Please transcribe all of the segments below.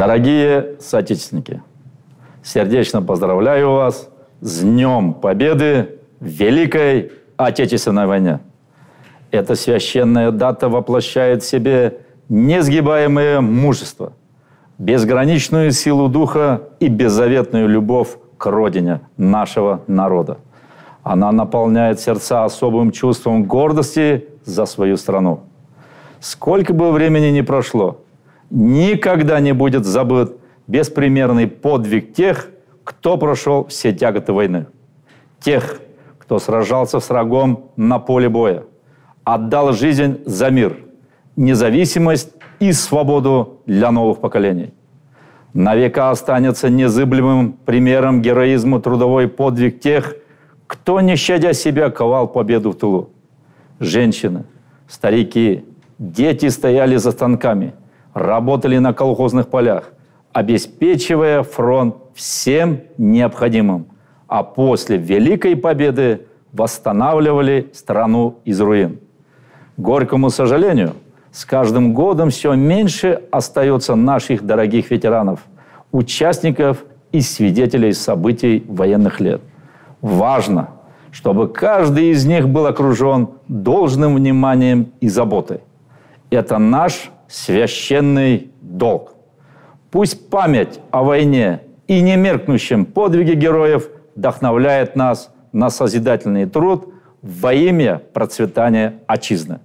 Дорогие соотечественники, сердечно поздравляю вас с Днем Победы в Великой Отечественной войне. Эта священная дата воплощает в себе несгибаемое мужество, безграничную силу духа и беззаветную любовь к родине нашего народа. Она наполняет сердца особым чувством гордости за свою страну. Сколько бы времени ни прошло – никогда не будет забыт беспримерный подвиг тех, кто прошел все тяготы войны. Тех, кто сражался с врагом на поле боя, отдал жизнь за мир, независимость и свободу для новых поколений. На века останется незыблемым примером героизма трудовой подвиг тех, кто, не щадя себя, ковал победу в тылу. Женщины, старики, дети стояли за станками – работали на колхозных полях, обеспечивая фронт всем необходимым, а после Великой Победы восстанавливали страну из руин. Горькому сожалению, с каждым годом все меньше остается наших дорогих ветеранов, участников и свидетелей событий военных лет. Важно, чтобы каждый из них был окружен должным вниманием и заботой. Это наш священный долг. Пусть память о войне и немеркнущем подвиге героев вдохновляет нас на созидательный труд во имя процветания Отчизны.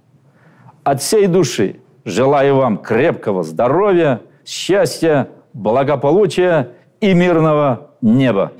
От всей души желаю вам крепкого здоровья, счастья, благополучия и мирного неба.